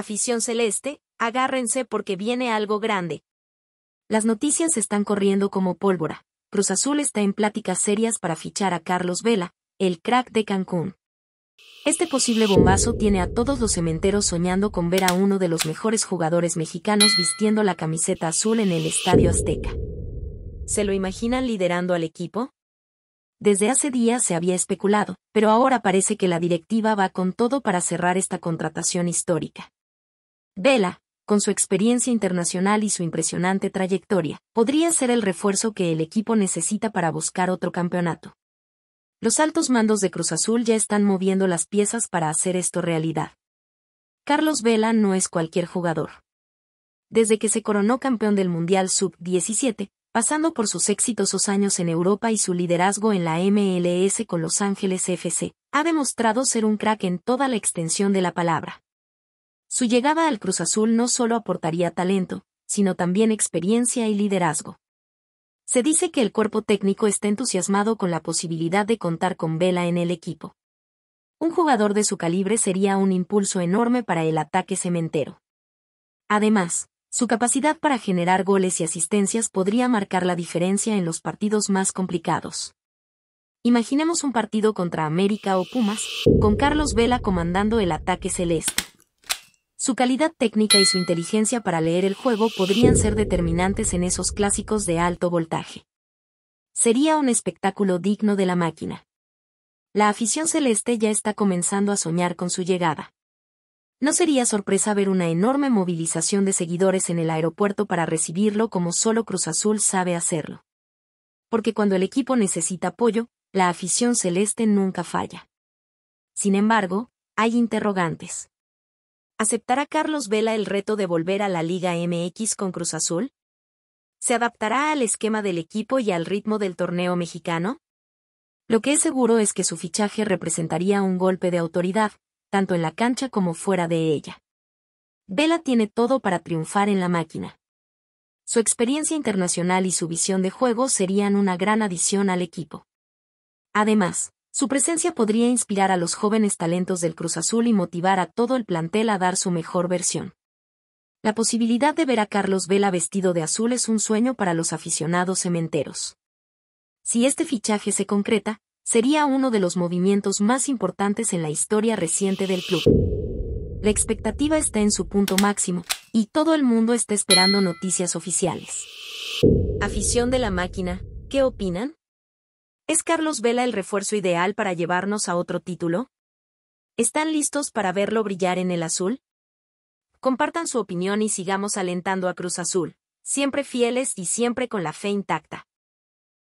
Afición celeste, agárrense porque viene algo grande. Las noticias están corriendo como pólvora. Cruz Azul está en pláticas serias para fichar a Carlos Vela, el crack de Cancún. Este posible bombazo tiene a todos los cementeros soñando con ver a uno de los mejores jugadores mexicanos vistiendo la camiseta azul en el Estadio Azteca. ¿Se lo imaginan liderando al equipo? Desde hace días se había especulado, pero ahora parece que la directiva va con todo para cerrar esta contratación histórica. Vela, con su experiencia internacional y su impresionante trayectoria, podría ser el refuerzo que el equipo necesita para buscar otro campeonato. Los altos mandos de Cruz Azul ya están moviendo las piezas para hacer esto realidad. Carlos Vela no es cualquier jugador. Desde que se coronó campeón del Mundial Sub-17, pasando por sus exitosos años en Europa y su liderazgo en la MLS con Los Ángeles FC, ha demostrado ser un crack en toda la extensión de la palabra. Su llegada al Cruz Azul no solo aportaría talento, sino también experiencia y liderazgo. Se dice que el cuerpo técnico está entusiasmado con la posibilidad de contar con Vela en el equipo. Un jugador de su calibre sería un impulso enorme para el ataque cementero. Además, su capacidad para generar goles y asistencias podría marcar la diferencia en los partidos más complicados. Imaginemos un partido contra América o Pumas, con Carlos Vela comandando el ataque celeste. Su calidad técnica y su inteligencia para leer el juego podrían ser determinantes en esos clásicos de alto voltaje. Sería un espectáculo digno de la máquina. La afición celeste ya está comenzando a soñar con su llegada. No sería sorpresa ver una enorme movilización de seguidores en el aeropuerto para recibirlo como solo Cruz Azul sabe hacerlo. Porque cuando el equipo necesita apoyo, la afición celeste nunca falla. Sin embargo, hay interrogantes. ¿Aceptará Carlos Vela el reto de volver a la Liga MX con Cruz Azul? ¿Se adaptará al esquema del equipo y al ritmo del torneo mexicano? Lo que es seguro es que su fichaje representaría un golpe de autoridad, tanto en la cancha como fuera de ella. Vela tiene todo para triunfar en la máquina. Su experiencia internacional y su visión de juego serían una gran adición al equipo. Además, su presencia podría inspirar a los jóvenes talentos del Cruz Azul y motivar a todo el plantel a dar su mejor versión. La posibilidad de ver a Carlos Vela vestido de azul es un sueño para los aficionados cementeros. Si este fichaje se concreta, sería uno de los movimientos más importantes en la historia reciente del club. La expectativa está en su punto máximo, y todo el mundo está esperando noticias oficiales. Afición de la máquina, ¿qué opinan? ¿Es Carlos Vela el refuerzo ideal para llevarnos a otro título? ¿Están listos para verlo brillar en el azul? Compartan su opinión y sigamos alentando a Cruz Azul, siempre fieles y siempre con la fe intacta.